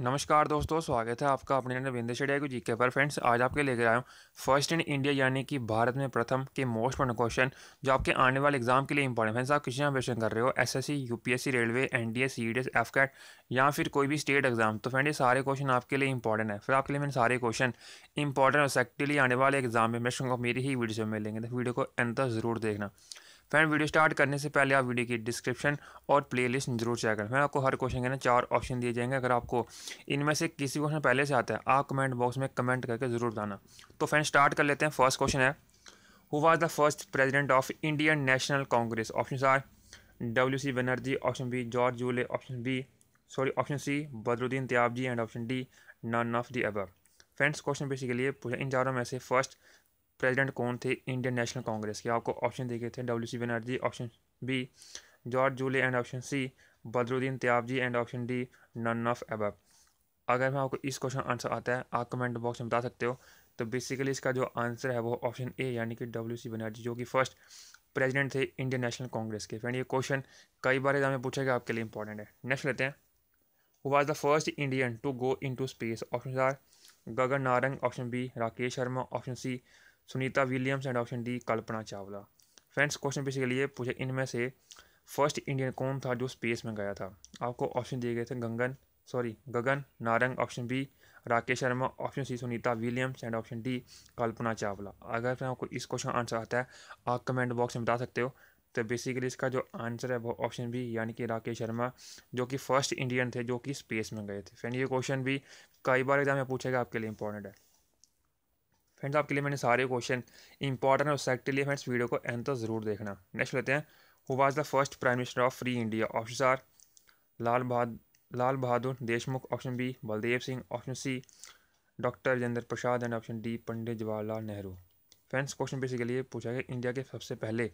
नमस्कार दोस्तों स्वागत है आपका अपने रविंद्र शेडिया को के पर फ्रेंड्स आज आपके लेकर आया हूँ फर्स्ट इन इंडिया यानी कि भारत में प्रथम के मोस्ट इंपॉर्टेंट क्वेश्चन जो आपके आने वाले एग्जाम के लिए इंपॉर्टेंट फ्रेंड्स आप किसी क्वेश्चन कर रहे हो SSC UPSC railway NDA CDS AFCAT या फिर कोई भी स्टेट एग्जाम तो फ्रेंड ये सारे क्वेश्चन आपके लिए इंपॉर्टेंट है फिर आपके लिए मैंने सारे क्वेश्चन इंपॉर्टेंट और सेक्टिवली आने वाले एग्जाम में मेरे मेरी ही वीडियो में मिलेंगे तो वीडियो को अंतर जरूर देखना फ्रेंड वीडियो स्टार्ट करने से पहले आप वीडियो की डिस्क्रिप्शन और प्लेलिस्ट जरूर चेक करें फ्रेंड आपको हर क्वेश्चन के ना चार ऑप्शन दिए जाएंगे अगर आपको इनमें से किसी क्वेश्चन पहले से आता है आप कमेंट बॉक्स में कमेंट करके ज़रूर बताना तो फ्रेंड स्टार्ट कर लेते हैं फर्स्ट क्वेश्चन है who was the first president of Indian National Congress option A W C Banerjee option B George Yule option B sorry option C Badruddin Tyab ji and option D none of the अब friends question basically पूछा इन चारों में से first president कौन थे Indian National Congress के आपको option देखे गए थे W C Banerjee option B George Yule and option C Badruddin Tyab ji and option D none of एब अगर मैं आपको इस क्वेश्चन आंसर आता है आप कमेंट बॉक्स में बता सकते हो तो बेसिकली इसका जो आंसर है वो ऑप्शन ए यानी कि डब्ल्यू सी बनर्जी जो कि फर्स्ट प्रेसिडेंट थे इंडियन नेशनल कांग्रेस के फ्रेंड ये क्वेश्चन कई बार एग्जाम में पूछा गया आपके लिए इंपॉर्टेंट है नेक्स्ट लेते हैं who was the first Indian to go into space option A Gagan Narang option B Rakesh Sharma option C Sunita Williams and option D Kalpana Chawla friends question basically ये पूछे इनमें से फर्स्ट इंडियन कौन था जो स्पेस में गया था आपको ऑप्शन दिए गए थे Gagan sorry Gagan Narang option B Rakesh Sharma option C Sunita Williams and option D Kalpana Chawla अगर फिर आपको इस क्वेश्चन आंसर आता है आप कमेंट बॉक्स में बता सकते हो तो बेसिकली इसका जो आंसर है वो ऑप्शन बी यानी कि राकेश शर्मा जो कि फर्स्ट इंडियन थे जो कि स्पेस में गए थे फ्रेंड ये क्वेश्चन भी कई बार एग्जाम में पूछेगा आपके लिए इंपॉर्टेंट है फ्रेंड्स आपके लिए मैंने सारे क्वेश्चन इंपॉर्टेंट और सेक्ट लिए फ्रेंड्स वीडियो को एंड तक जरूर देखना नेक्स्ट लेते हैं who was the first prime minister of free India option A Lal Bahadur Lal Bahadur Deshmukh option B Baldev Singh option C doctor Rajendra Prasad and option D Pandit Jawaharlal Nehru friends question basically ये पूछा गया इंडिया के सबसे पहले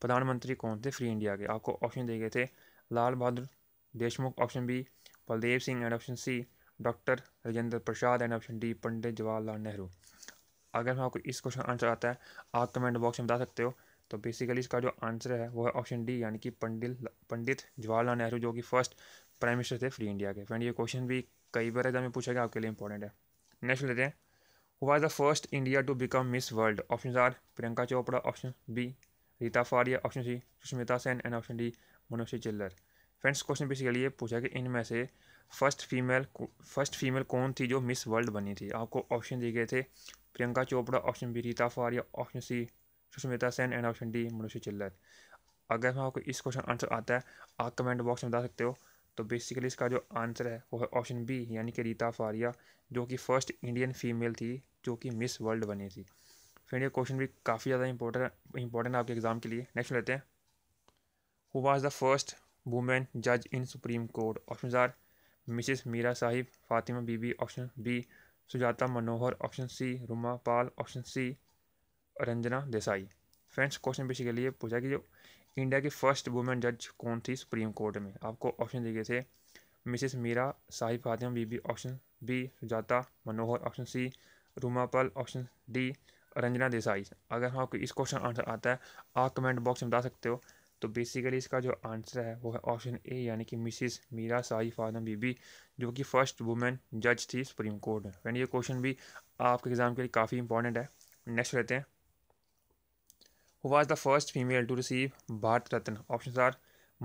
प्रधानमंत्री कौन थे फ्री इंडिया के आपको ऑप्शन दिए गए थे Lal Bahadur Deshmukh option B Baldev Singh and option C doctor Rajendra Prasad and option D Pandit Jawaharlal Nehru अगर मैं आपको इस क्वेश्चन आंसर आता है आप कमेंट बॉक्स में बता सकते हो तो बेसिकली इसका जो आंसर है वो है ऑप्शन डी यानी कि पंडित पंडित जवाहरलाल नेहरू जो कि फर्स्ट प्राइम मिनिस्टर थे फ्री इंडिया के फ्रेंड ये क्वेश्चन भी कई बार एग्जाम में पूछा गया आपके लिए इंपॉर्टेंट है नेक्स्ट लेते हैं हु आज the first India to become Miss World option A Priyanka Chopra option B Reita Faria option C Sushmita Sen and option D Manushi Chhillar friends question basically ये पूछा कि इनमें से फर्स्ट फीमेल फर्स्ट फीमेल कौन थी जो मिस वर्ल्ड बनी थी आपको ऑप्शन दिए गए थे Priyanka Chopra option B Reita Faria option C Sushmita Sen and option D Manushi Chhillar अगर आपको इस क्वेश्चन आंसर आता है आप कमेंट बॉक्स में बता सकते हो तो बेसिकली इसका जो आंसर है वो है ऑप्शन बी यानी कि रीता फारिया जो कि फर्स्ट इंडियन फीमेल थी जो कि मिस वर्ल्ड बनी थी फ्रेंड ये क्वेश्चन भी काफ़ी ज़्यादा इंपॉर्टेंट इंपॉर्टेंट है आपके एग्ज़ाम के लिए नेक्स्ट लेते हैं who was the first women जज in Supreme Court option A Mrs Meera Sahib Fathima Beevi option B Sujata Manohar option C Ruma Pal option C Ranjana Desai friends question पीछे के लिए पूछा कि जो इंडिया की फर्स्ट वुमेन जज कौन थी सुप्रीम कोर्ट में आपको ऑप्शन दिए गए थे Mrs Meera Sahib Fathima Beevi option B Sujata Manohar option C Ruma Pal option D Ranjana Desai अगर हाँ, आपको इस क्वेश्चन आंसर आता है आप कमेंट बॉक्स में बता सकते हो तो बेसिकली इसका जो आंसर है वो है ऑप्शन ए यानी कि मिसिस मीरा साई आदम बीबी जो कि फ़र्स्ट वुमेन जज थी सुप्रीम कोर्ट में फ्रेंड ये क्वेश्चन भी आपके एग्ज़ाम के लिए काफ़ी इंपॉर्टेंट है नेक्स्ट रहते हैं who was the first female to receive Bharat Ratna option A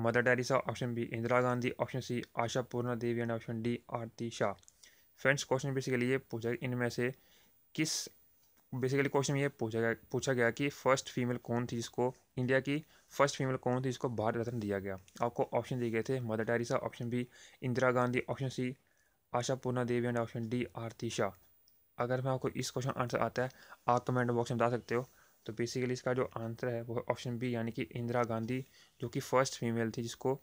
Mother Teresa option B Indira Gandhi option C Asha Purna Devi and option D Aarti Shah friends question basically ये पूछा इनमें से किस बेसिकली क्वेश्चन ये पूछा गया पूछा गया कि फ़र्स्ट फीमेल कौन थी जिसको इंडिया की फर्स्ट फीमेल कौन थी जिसको भारत रत्न दिया गया आपको ऑप्शन दिए गए थे Mother Teresa option B Indira Gandhi option C Asha Purna Devi and option D Aarti Shah अगर मैं आपको इस क्वेश्चन आंसर आता है आप कमेंट बॉक्स में बता सकते हो तो बेसिकली इसका जो आंसर है वो ऑप्शन बी यानी कि इंदिरा गांधी जो कि फर्स्ट फीमेल थी जिसको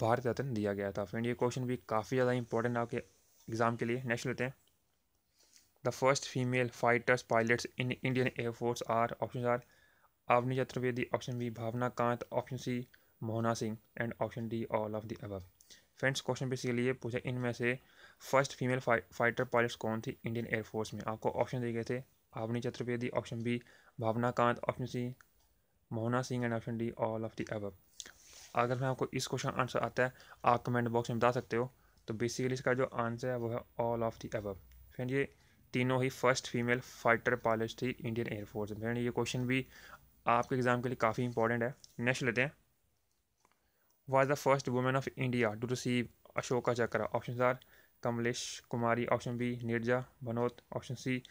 भारत रत्न दिया गया था फ्रेंड ये क्वेश्चन भी काफ़ी ज़्यादा इंपॉर्टेंट आपके एग्ज़ाम के लिए नेक्स्ट लेते हैं the first female fighters pilots in Indian air force are option are Avni Chaturvedi option B Bhawana Kanth option C Mohana Singh and option D all of the above. Friends question basically ये पूछा इनमें से फर्स्ट फीमेल फाइटर पायलट कौन थी Indian air force में आपको option दिए गए थे Avani Chaturvedi option B Bhawana Kanth option C Mohana Singh and option D all of the अब अगर मैं आपको इस क्वेश्चन आंसर आता है आप कमेंट बॉक्स में बता सकते हो तो बेसिकली इसका जो आंसर है वो है ऑल ऑफ दी अब फ्रेंड ये तीनों ही फर्स्ट फीमेल फाइटर पायलट थी इंडियन एयरफोर्स में फ्रेंड ये क्वेश्चन भी आपके एग्ज़ाम के लिए काफ़ी इंपॉर्टेंट है नेक्स्ट लेते हैं was the first women of India to receive Ashoka Chakra option are Kamlesh Kumari option B Neerja Bhanot option C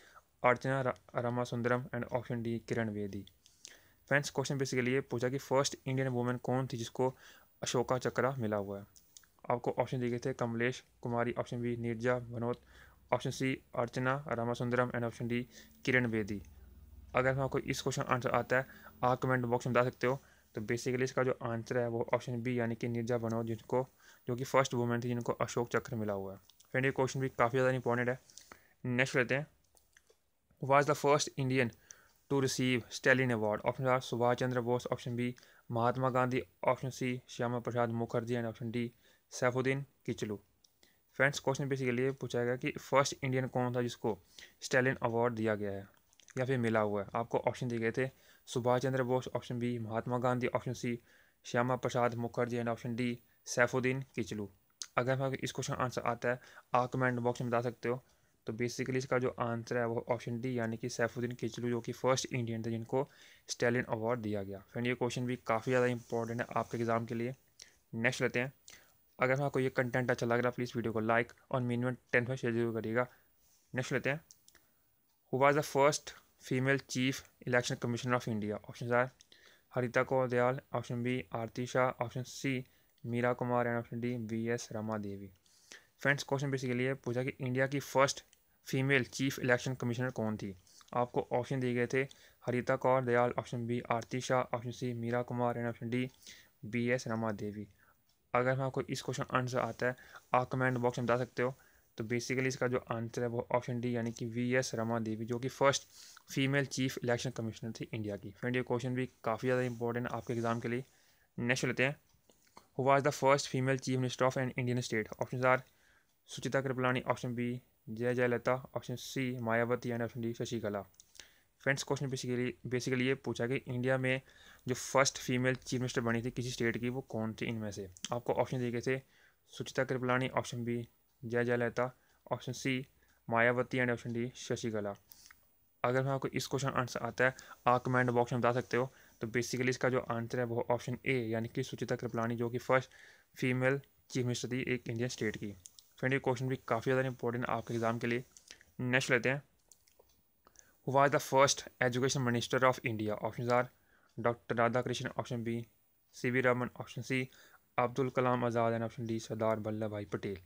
Archana Rama Rama Sundaram and option D Kiran Bedi friends question basically ये पूछा कि फर्स्ट इंडियन वुमेन कौन थी जिसको अशोका चक्रा मिला हुआ है आपको ऑप्शन दिए गए थे Kamlesh Kumari option B Neerja Bhanot option C Archana Rama Sundaram and option D Kiran Bedi अगर आपको इस क्वेश्चन आंसर आता है आप कमेंट बॉक्स में बता सकते हो तो बेसिकली इसका जो आंसर है वो ऑप्शन बी यानी कि निर्जा बनो जिनको जो कि फर्स्ट वुमेन थी जिनको अशोक चक्र मिला हुआ है फ्रेंड ये क्वेश्चन भी काफ़ी ज़्यादा इंपॉर्टेंट है नेक्स्ट लेते हैं was the first Indian to receive Stalin award option are Subhash Chandra Bose option B Mahatma Gandhi option C Shyama Prasad Mukherjee and option D Saifuddin Kitchlew friends question basically पूछा गया कि फ़र्स्ट इंडियन कौन था जिसको स्टेलिन अवार्ड दिया गया है या फिर मिला हुआ है आपको ऑप्शन दिए गए थे Subhash Chandra Bose option B Mahatma Gandhi option C Shyama Prasad Mukherjee and option D Saifuddin Kitchlew अगर हमें इस क्वेश्चन आंसर आता है आप कमेंट बॉक्स में बता सकते हो तो बेसिकली इसका जो आंसर है वो ऑप्शन डी यानी कि सैफुद्दीन किचलू जो कि फर्स्ट इंडियन थे जिनको स्टैलिन अवार्ड दिया गया फ्रेंड ये क्वेश्चन भी काफ़ी ज़्यादा इंपॉर्टेंट है आपके एग्ज़ाम के लिए नेक्स्ट लेते हैं अगर आपको ये कंटेंट अच्छा लग रहा है प्लीज़ वीडियो को लाइक और मिनिमम टेन पर शेयर जरूर करिएगा नेक्स्ट लेते हैं who was the first female chief election commissioner of India option are Harita Kaur Dayal option B Aarti Shah option C Meira Kumar and option D V S Rama Devi friends question basically है पूछा कि इंडिया की first female chief election commissioner कौन थी आपको option दिए गए थे Harita Kaur Dayal option B Aarti Shah option C Meira Kumar and option D B S Rama Devi अगर मैं आपको इस क्वेश्चन आंसर आता है आप कमेंट बॉक्स में बता सकते हो तो बेसिकली इसका जो आंसर है वो ऑप्शन डी यानी कि वी एस रमा देवी जो कि first female chief election commissioner थी इंडिया की फ्रेंड ये क्वेश्चन भी काफ़ी ज़्यादा इंपॉर्टेंट आपके एग्जाम के लिए नेक्स्ट लेते हैं who was the first female chief minister of an Indian state option are Sucheta Kripalani option B Jaya Jayalalitha option C Mayawati and option D Sasikala friends question basically basically ये पूछा कि इंडिया में जो फर्स्ट फीमेल चीफ मिनिस्टर बनी थी किसी स्टेट की वो कौन थी इनमें से आपको ऑप्शन दिए गए थे सुचिता Kripalani option B Jaya Jayalalithaa option C Mayawati and option D Sasikala अगर मैं आपको इस क्वेश्चन आंसर आता है आप कमेंट बॉक्स में बता सकते हो तो बेसिकली इसका जो आंसर है वो ऑप्शन ए यानी कि सुचिता कृपलानी जो कि फर्स्ट फीमेल चीफ मिनिस्टर थी एक इंडियन स्टेट की फ्रेंड ये क्वेश्चन भी काफ़ी ज़्यादा इंपॉर्टेंट आपके एग्ज़ाम के लिए नेक्स्ट लेते हैं हु आज the first education minister of India option are doctor Radha Krishna option B C V Raman option C Abdul Kalam Azad and option D Sardar Vallabh Bhai Patel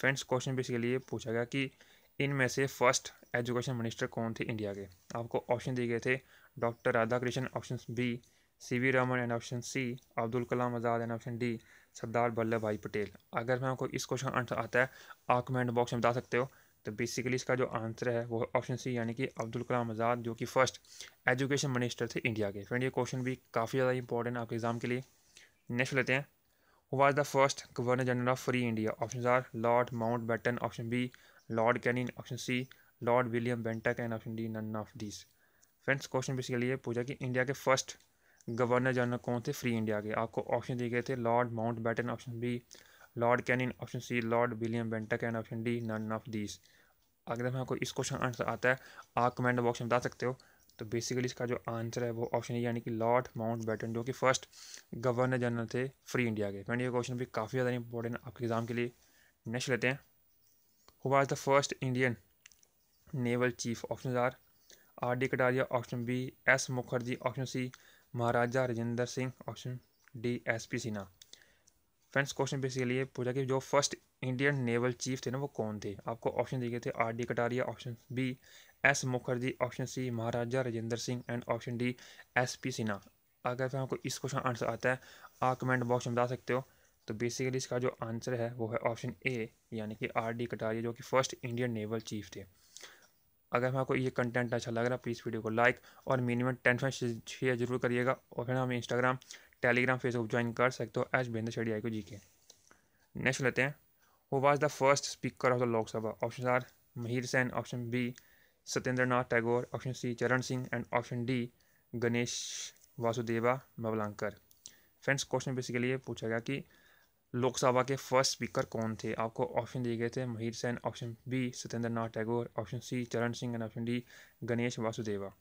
friends question basically ये पूछा गया कि इनमें से फर्स्ट एजुकेशन मिनिस्टर कौन थे इंडिया के आपको ऑप्शन दिए गए थे doctor Radha Krishna option B C V Raman and option C Abdul Kalam Azad and option D Sardar Vallabh Bhai Patel अगर मैं आपको इस क्वेश्चन का आंसर आता है आप कमेंट बॉक्स में बता सकते हो तो बेसिकली इसका जो आंसर है वो ऑप्शन सी यानी कि अब्दुल कलाम आज़ाद जो कि फ़र्स्ट एजुकेशन मिनिस्टर थे इंडिया के फ्रेंड ये क्वेश्चन भी काफ़ी ज़्यादा इंपॉर्टेंट आपके एग्ज़ाम के लिए नेक्स्ट लेते हैं was the first governor general of free India option are Lord Mountbatten option B Lord Canning option C Lord William Bentinck and option D none of this friends question basically ये पूछा कि India के first governor general कौन थे free India के आपको option दिए गए थे Lord Mountbatten option B Lord Canning option C Lord William Bentinck and option D none of this अगर मैं आपको इस क्वेश्चन आंसर आता है आप कमेंट बॉक्स में बता सकते हो तो बेसिकली इसका जो आंसर है वो ऑप्शन यानी कि लॉर्ड माउंट बैटन जो कि फर्स्ट गवर्नर जनरल थे फ्री इंडिया के फ्रेंड ये क्वेश्चन भी काफ़ी ज़्यादा इंपॉर्टेंट आपके एग्ज़ाम के लिए नेक्स्ट लेते हैं who was the first Indian naval chief option are R D Kataria option B S Mukherjee option C Maharaja Rajendra Singh option D S P Sinha friends question basically ये पूछा कि जो फर्स्ट इंडियन नेवल चीफ थे ना वो कौन थे आपको ऑप्शन दिए थे R D Kataria option B S Mukherjee option C Maharaja Rajendra Singh and option D S P Sinha अगर आपको इस क्वेश्चन आंसर आता है आप कमेंट बॉक्स में बता सकते हो तो बेसिकली इसका जो आंसर है वो है ऑप्शन ए यानी कि आर डी कटारिया जो कि फर्स्ट इंडियन नेवल चीफ थे अगर हमें आपको ये कंटेंट अच्छा लग रहा है प्लीज़ वीडियो को लाइक और मिनिमम टेन शेयर जरूर करिएगा और फिर हम इंस्टाग्राम टेलीग्राम फेसबुक ज्वाइन कर सकते हो एच बेंद्र शेडी आई को जी के नेक्स्ट लेते हैं who was the first speaker of the Lok Sabha option are Mihir Sen option B Nath Tagore option C Charan Singh and option D Ganesh Vasudeva Mavalankar friends question basically ये पूछा गया कि लोकसभा के फर्स्ट स्पीकर कौन थे आपको ऑप्शन दिए गए थे Mihir Sen option B Satyendra Nath Tagore option C Charan Singh and option D Ganesh Vasudeva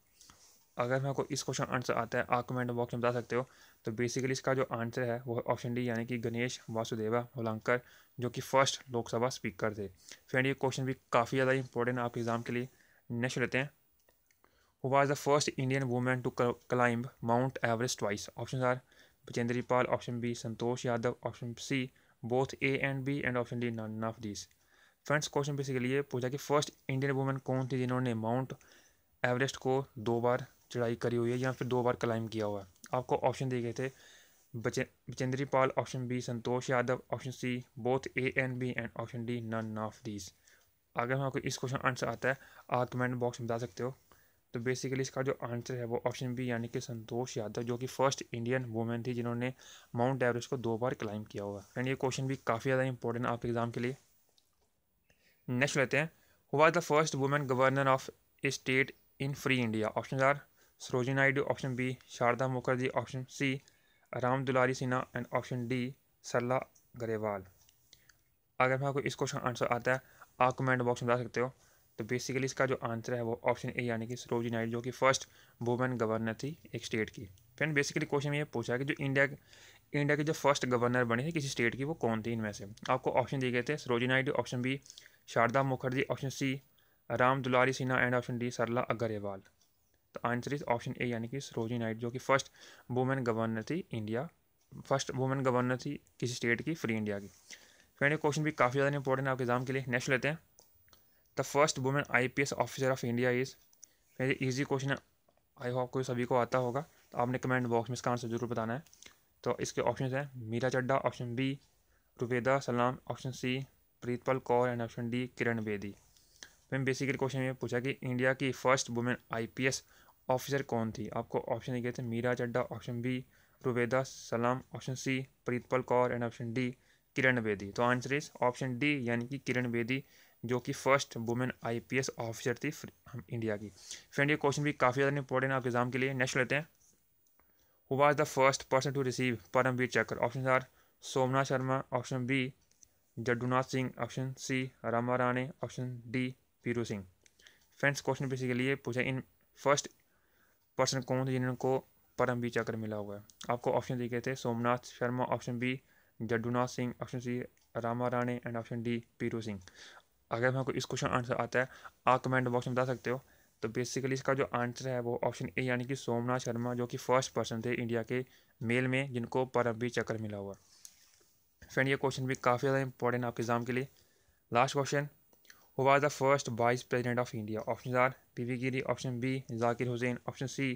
अगर मैं आपको इस क्वेश्चन आंसर आता है आप कमेंट बॉक्स में बता सकते हो तो बेसिकली इसका जो आंसर है वो ऑप्शन डी यानी कि गणेश वासुदेवा मवलांकर जो कि फर्स्ट लोकसभा स्पीकर थे फ्रेंड ये क्वेश्चन भी काफ़ी ज़्यादा इंपॉर्टेंट है आपके एग्ज़ाम के लिए नेक्स्ट लेते हैं who was the first Indian women to climb Mount Everest twice option are Bachendri Pal option B Santosh Yadav option C both A and B and option D none of this friends question basically ये पूछा कि first Indian women कौन थी जिन्होंने mount Everest को दो बार चढ़ाई करी हुई है या फिर दो बार क्लाइंब किया हुआ है आपको ऑप्शन दिए गए थे Bachendri Pal option B Santosh Yadav option C both A and B and option D none of this अगर आपको हाँ इस क्वेश्चन आंसर आता है आप कमेंट बॉक्स में बता सकते हो तो बेसिकली इसका जो आंसर है वो ऑप्शन बी यानी कि संतोष यादव जो कि फर्स्ट इंडियन वूमेन थी जिन्होंने माउंट एवरेस्ट को दो बार क्लाइम किया हुआ एंड ये क्वेश्चन भी काफ़ी ज़्यादा इंपॉर्टेंट आपके एग्ज़ाम के लिए नेक्स्ट लेते हैं was the first women governor of a state in free India option are Sarojini Naidu option B Sharda Mukherjee option C Ram Dulari Sinha and option D Sarla Grewal अगर मैं हाँ आपको इस क्वेश्चन आंसर आता है आप कमेंट बॉक्स में बता सकते हो तो बेसिकली इसका जो आंसर है वो ऑप्शन ए यानी कि सरोजी नायडू जो कि फर्स्ट वुमेन गवर्नर थी एक स्टेट की फिर बेसिकली क्वेश्चन ये पूछा कि जो इंडिया इंडिया के जो फर्स्ट गवर्नर बने थे किसी स्टेट की वो कौन थी इनमें से आपको ऑप्शन दिए गए थे Sarojini Naidu option B Sharda Mukherjee option C Ram Dulari Sinha and option D Sarla Agarwal तो आंसर इज ऑप्शन ए यानी कि सरोजी नायडू जो कि फर्स्ट वुमेन गवर्नर थी इंडिया फर्स्ट वुमेन गवर्नर थी किसी स्टेट की फ्री इंडिया की ये क्वेश्चन भी काफ़ी ज़्यादा इंपॉर्टेंट है आपके एग्जाम के लिए नेक्स्ट लेते हैं the first women IPS officer of India is ये ईजी क्वेश्चन है आई होप को सभी को आता होगा तो आपने कमेंट बॉक्स में इसका आंसर ज़रूर बताना है तो इसके ऑप्शन हैं Meera Chadha option B Rubeda Salam option C Pritpal Kaur and option D Kiran Bedi फिर बेसिकली क्वेश्चन में पूछा कि इंडिया की फर्स्ट वुमेन आईपीएस ऑफिसर कौन थी आपको ऑप्शन दिए थे Meera Chadha option B Rubeda Salam option C Pritpal Kaur and option D Kiran Bedi तो आंसर इज ऑप्शन डी यानी कि किरण बेदी जो कि फर्स्ट वुमेन आईपीएस ऑफिसर थी इंडिया की फ्रेंड ये क्वेश्चन भी काफ़ी ज़्यादा इंपॉर्टेंट है आपके एग्जाम के लिए नेक्स्ट लेते हैं who was the first person to receive Paramvir Chakra option are Somnath Sharma option B Jadunath Singh option C Rama Rane option D Piru Singh friends question के लिए पूछा इन फर्स्ट पर्सन कौन थे जिनको परमवीर चक्र मिला हुआ है आपको ऑप्शन दिए गए थे Somnath Sharma option B Jadunath Singh option C Rama Rane and option D Piru Singh अगर आपको इस क्वेश्चन आंसर आता है आप कमेंट बॉक्स में बता सकते हो तो बेसिकली इसका जो आंसर है वो ऑप्शन ए यानी कि सोमनाथ शर्मा जो कि फर्स्ट पर्सन थे इंडिया के मेल में जिनको परमवीर चक्र मिला हुआ फ्रेंड ये क्वेश्चन भी काफ़ी ज़्यादा इंपॉर्टेंट आपके एग्जाम के लिए last question who was the first vice president of India option are P V Giri option B Zakir Hussain option C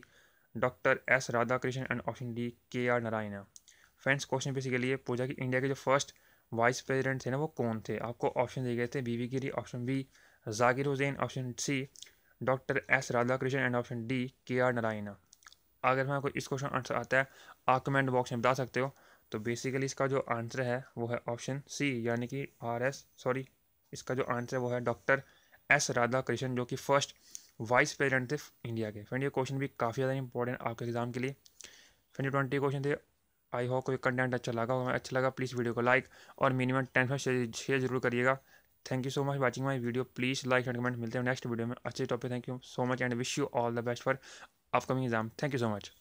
doctor S Radhakrishnan and option D K R Narayan friends question basically ये पूछा कि India के जो first vice president थे ना वो कौन थे आपको ऑप्शन दिए गए थे B V Giri option B Zakir Hussain option C doctor S Krishna and option D K R Narayan अगर मैं आपको इस क्वेश्चन आंसर आता है आप कमेंट बॉक्स में बता सकते हो तो बेसिकली इसका जो आंसर है वो है ऑप्शन सी यानी कि आर एस सॉरी इसका जो आंसर है वो है डॉक्टर एस राधा कृष्ण जो कि फर्स्ट वाइस प्रेसिडेंट थे इंडिया के फ्रेंड ये क्वेश्चन भी काफ़ी ज़्यादा इंपॉर्टेंट आपके एग्जाम के लिए फ्रेंड ट्वेंटी क्वेश्चन थे आई होप कोई कंटेंट अच्छा लगा होगा अच्छा लगा प्लीज़ वीडियो को लाइक और मिनिमम टेन शेयर जरूर करिएगा thank you so much watching my video please like and comment मिलते हैं नेक्स्ट वीडियो में अच्छे topic thank you so much and wish you all the best for upcoming exam thank you so much